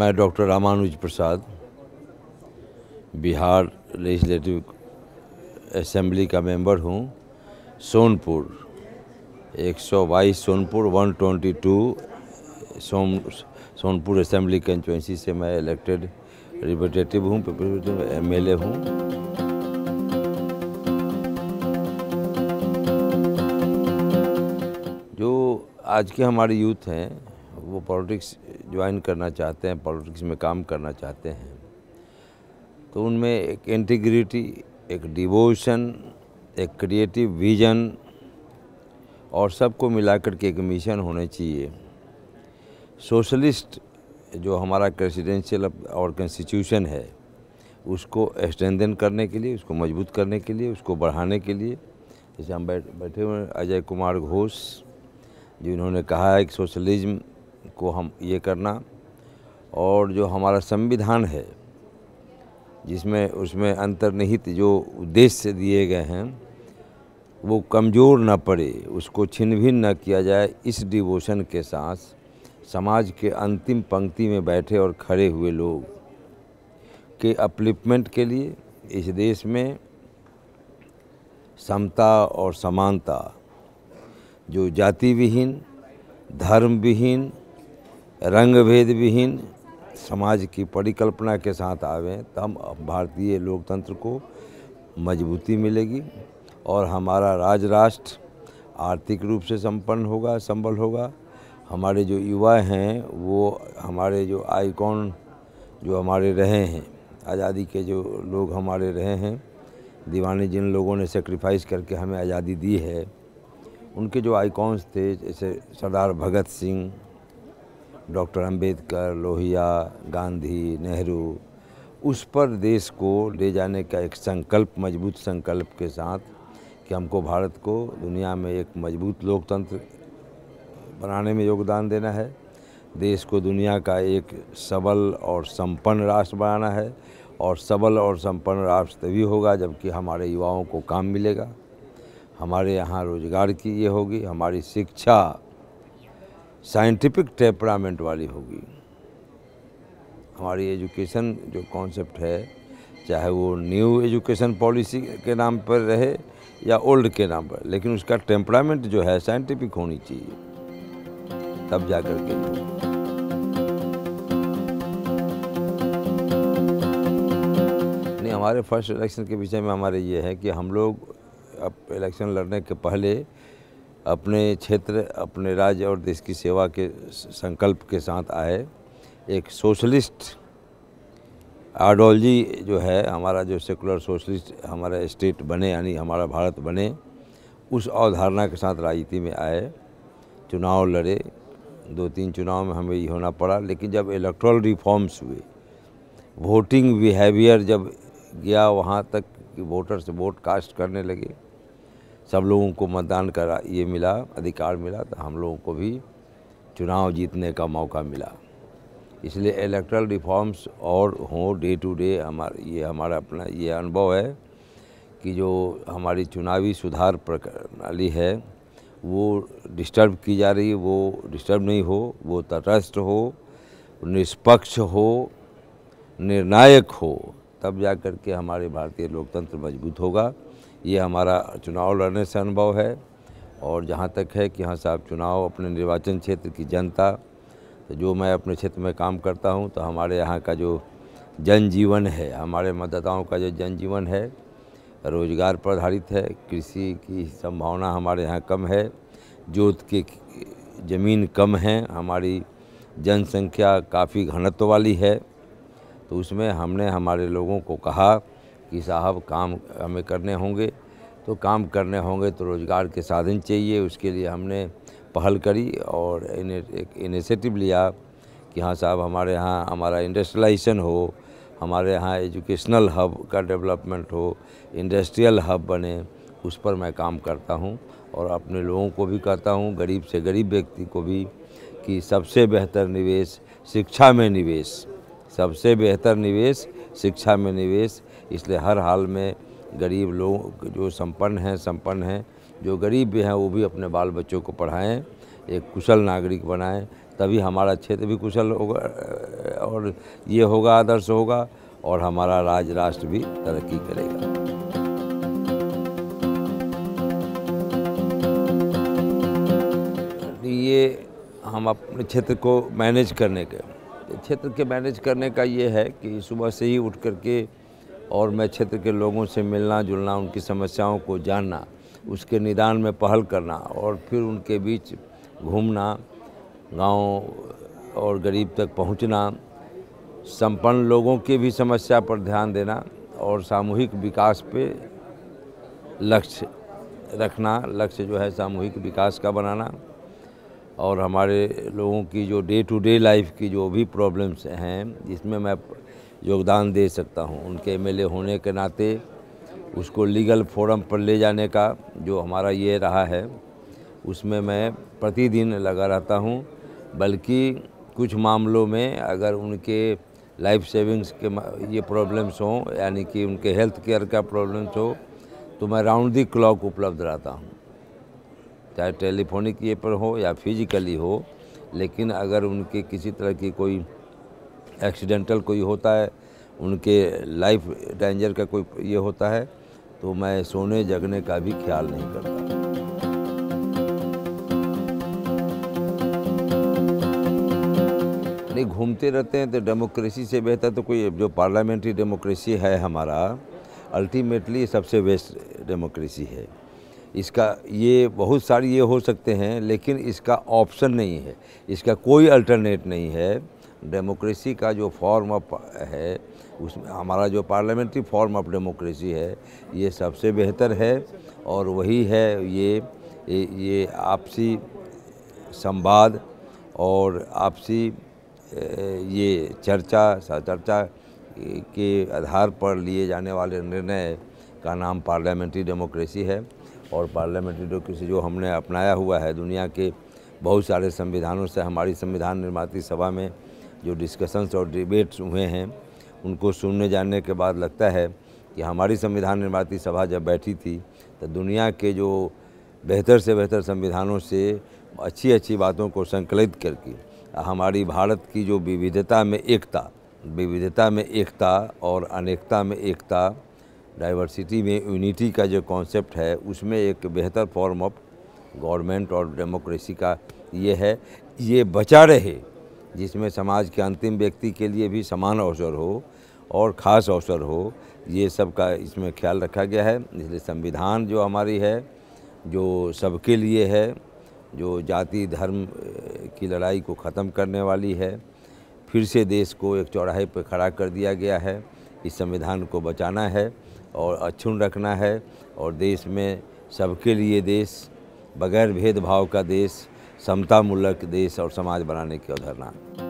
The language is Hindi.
मैं doctor Ramanuj Prasad Bihar legislative assembly का मेंबर हूं सोनपुर 122 सोनपुर 122 सोन सोनपुर असेंबली कंस्टिट्यूंसी से मैं इलेक्टेड रिप्रेजेंटेटिव हूं एम एल हूँ जो आज के हमारे यूथ हैं वो पॉलिटिक्स ज्वाइन करना चाहते हैं पॉलिटिक्स में काम करना चाहते हैं तो उनमें एक इंटीग्रिटी एक डिवोशन एक क्रिएटिव विजन और सबको मिलाकर के एक मिशन होने चाहिए सोशलिस्ट जो हमारा प्रेसिडेंशियल और कंस्टिट्यूशन है उसको स्ट्रेंदन करने के लिए उसको मजबूत करने के लिए उसको बढ़ाने के लिए जैसे हम बैठ बैठे हुए अजय कुमार घोष जिन्होंने कहा है कि सोशलिज्म को हम ये करना और जो हमारा संविधान है जिसमें उसमें अंतर्निहित जो उद्देश्य दिए गए हैं वो कमज़ोर न पड़े उसको छिन भिन्न न किया जाए इस डिवोशन के साथ समाज के अंतिम पंक्ति में बैठे और खड़े हुए लोग के अपलिपमेंट के लिए इस देश में समता और समानता जो जाति विहीन धर्म विहीन रंग भेद विहीन समाज की परिकल्पना के साथ आवें तब भारतीय लोकतंत्र को मजबूती मिलेगी और हमारा राज राष्ट्र आर्थिक रूप से संपन्न होगा संबल होगा हमारे जो युवा हैं वो हमारे जो आइकॉन जो हमारे रहे हैं आज़ादी के जो लोग हमारे रहे हैं दीवाने जिन लोगों ने सेक्रीफाइस करके हमें आज़ादी दी है उनके जो आइकॉन्स थे जैसे सरदार भगत सिंह डॉक्टर अंबेडकर लोहिया गांधी नेहरू उस पर देश को ले जाने का एक संकल्प मजबूत संकल्प के साथ कि हमको भारत को दुनिया में एक मजबूत लोकतंत्र बनाने में योगदान देना है देश को दुनिया का एक सबल और संपन्न राष्ट्र बनाना है और सबल और संपन्न राष्ट्र तभी होगा जबकि हमारे युवाओं को काम मिलेगा हमारे यहाँ रोज़गार की ये होगी हमारी शिक्षा साइंटिफिक टेम्परामेंट वाली होगी हमारी एजुकेशन जो कॉन्सेप्ट है चाहे वो न्यू एजुकेशन पॉलिसी के नाम पर रहे या ओल्ड के नाम पर लेकिन उसका टेम्परामेंट जो है साइंटिफिक होनी चाहिए तब जा कर के नहीं हमारे फर्स्ट इलेक्शन के विषय में हमारे ये है कि हम लोग अब इलेक्शन लड़ने के पहले अपने क्षेत्र अपने राज्य और देश की सेवा के संकल्प के साथ आए एक सोशलिस्ट आइडियोलॉजी जो है हमारा जो सेकुलर सोशलिस्ट हमारा स्टेट बने यानी हमारा भारत बने उस अवधारणा के साथ राजनीति में आए चुनाव लड़े दो तीन चुनाव में हमें ये होना पड़ा लेकिन जब इलेक्ट्रल रिफॉर्म्स हुए वोटिंग बिहेवियर जब गया वहाँ तक कि वोटर्स वोट कास्ट करने लगे सब लोगों को मतदान करा ये मिला अधिकार मिला तो हम लोगों को भी चुनाव जीतने का मौका मिला इसलिए इलेक्ट्रल रिफॉर्म्स और हों डे टू डे हमारा ये हमारा अपना ये अनुभव है कि जो हमारी चुनावी सुधार प्रणाली है वो डिस्टर्ब की जा रही है वो डिस्टर्ब नहीं हो वो तटस्थ हो निष्पक्ष हो निर्णायक हो तब जा कर के हमारे भारतीय लोकतंत्र मजबूत होगा ये हमारा चुनाव लड़ने से अनुभव है और जहाँ तक है कि हाँ साहब चुनाव अपने निर्वाचन क्षेत्र की जनता तो जो मैं अपने क्षेत्र में काम करता हूँ तो हमारे यहाँ का जो जनजीवन है हमारे मतदाताओं का जो जनजीवन है रोजगार पर आधारित है कृषि की संभावना हमारे यहाँ कम है जोत की ज़मीन कम है हमारी जनसंख्या काफ़ी घनत्व वाली है तो उसमें हमने हमारे लोगों को कहा कि साहब काम हमें करने होंगे तो काम करने होंगे तो रोज़गार के साधन चाहिए उसके लिए हमने पहल करी और एक इनिशिएटिव लिया कि हाँ साहब हमारे यहाँ हमारा इंडस्ट्रियलाइजेशन हो हमारे यहाँ एजुकेशनल हब का डेवलपमेंट हो इंडस्ट्रियल हब बने उस पर मैं काम करता हूँ और अपने लोगों को भी कहता हूँ गरीब से गरीब व्यक्ति को भी कि सबसे बेहतर निवेश शिक्षा में निवेश सबसे बेहतर निवेश शिक्षा में निवेश इसलिए हर हाल में गरीब लोग जो संपन्न हैं संपन्न हैं जो गरीब भी हैं वो भी अपने बाल बच्चों को पढ़ाएं एक कुशल नागरिक बनाएं तभी हमारा क्षेत्र भी कुशल होगा और ये होगा आदर्श होगा और हमारा राज राष्ट्र भी तरक्की करेगा ये हम अपने क्षेत्र को मैनेज करने के क्षेत्र के मैनेज करने का ये है कि सुबह से ही उठ करके के और मैं क्षेत्र के लोगों से मिलना जुलना उनकी समस्याओं को जानना उसके निदान में पहल करना और फिर उनके बीच घूमना गांव और गरीब तक पहुंचना संपन्न लोगों की भी समस्या पर ध्यान देना और सामूहिक विकास पे लक्ष्य रखना लक्ष्य जो है सामूहिक विकास का बनाना और हमारे लोगों की जो डे टू डे लाइफ की जो भी प्रॉब्लम्स हैं जिसमें मैं योगदान दे सकता हूं उनके एम होने के नाते उसको लीगल फोरम पर ले जाने का जो हमारा ये रहा है उसमें मैं प्रतिदिन लगा रहता हूं बल्कि कुछ मामलों में अगर उनके लाइफ सेविंग्स के ये प्रॉब्लम्स हों यानी कि उनके हेल्थ केयर का प्रॉब्लम्स हो तो मैं राउंड दी क्लॉक उपलब्ध रहता हूँ चाहे टेलीफोनिक ये पर हो या फिज़िकली हो लेकिन अगर उनके किसी तरह की कोई एक्सीडेंटल कोई होता है उनके लाइफ डेंजर का कोई ये होता है तो मैं सोने जगने का भी ख्याल नहीं करता नहीं घूमते रहते हैं तो डेमोक्रेसी से बेहतर तो कोई जो पार्लियामेंट्री डेमोक्रेसी है हमारा अल्टीमेटली सबसे बेस्ट डेमोक्रेसी है इसका ये बहुत सारी ये हो सकते हैं लेकिन इसका ऑप्शन नहीं है इसका कोई अल्टरनेट नहीं है डेमोक्रेसी का जो फॉर्म ऑफ है उसमें हमारा जो पार्लियामेंट्री फॉर्म ऑफ डेमोक्रेसी है ये सबसे बेहतर है और वही है ये ये, ये आपसी संवाद और आपसी ये चर्चा चर्चा के आधार पर लिए जाने वाले निर्णय का नाम पार्लियामेंट्री डेमोक्रेसी है और पार्लियामेंट्री डेमोक्रेसी जो हमने अपनाया हुआ है दुनिया के बहुत सारे संविधानों से हमारी संविधान निर्माती सभा में जो डिस्कशंस और डिबेट्स हुए हैं उनको सुनने जानने के बाद लगता है कि हमारी संविधान निर्माती सभा जब बैठी थी तो दुनिया के जो बेहतर से बेहतर संविधानों से अच्छी अच्छी बातों को संकलित करके हमारी भारत की जो विविधता में एकता विविधता में एकता और अनेकता में एकता डाइवर्सिटी में यूनिटी का जो कॉन्सेप्ट है उसमें एक बेहतर फॉर्म ऑफ गवर्नमेंट और डेमोक्रेसी का ये है ये बचा रहे जिसमें समाज के अंतिम व्यक्ति के लिए भी समान अवसर हो और ख़ास अवसर हो ये सब का इसमें ख्याल रखा गया है इसलिए संविधान जो हमारी है जो सबके लिए है जो जाति धर्म की लड़ाई को ख़त्म करने वाली है फिर से देश को एक चौराहे पर खड़ा कर दिया गया है इस संविधान को बचाना है और अक्षुण रखना है और देश में सबके लिए देश बगैर भेदभाव का देश समतामूलक मूलक देश और समाज बनाने की अवधारणा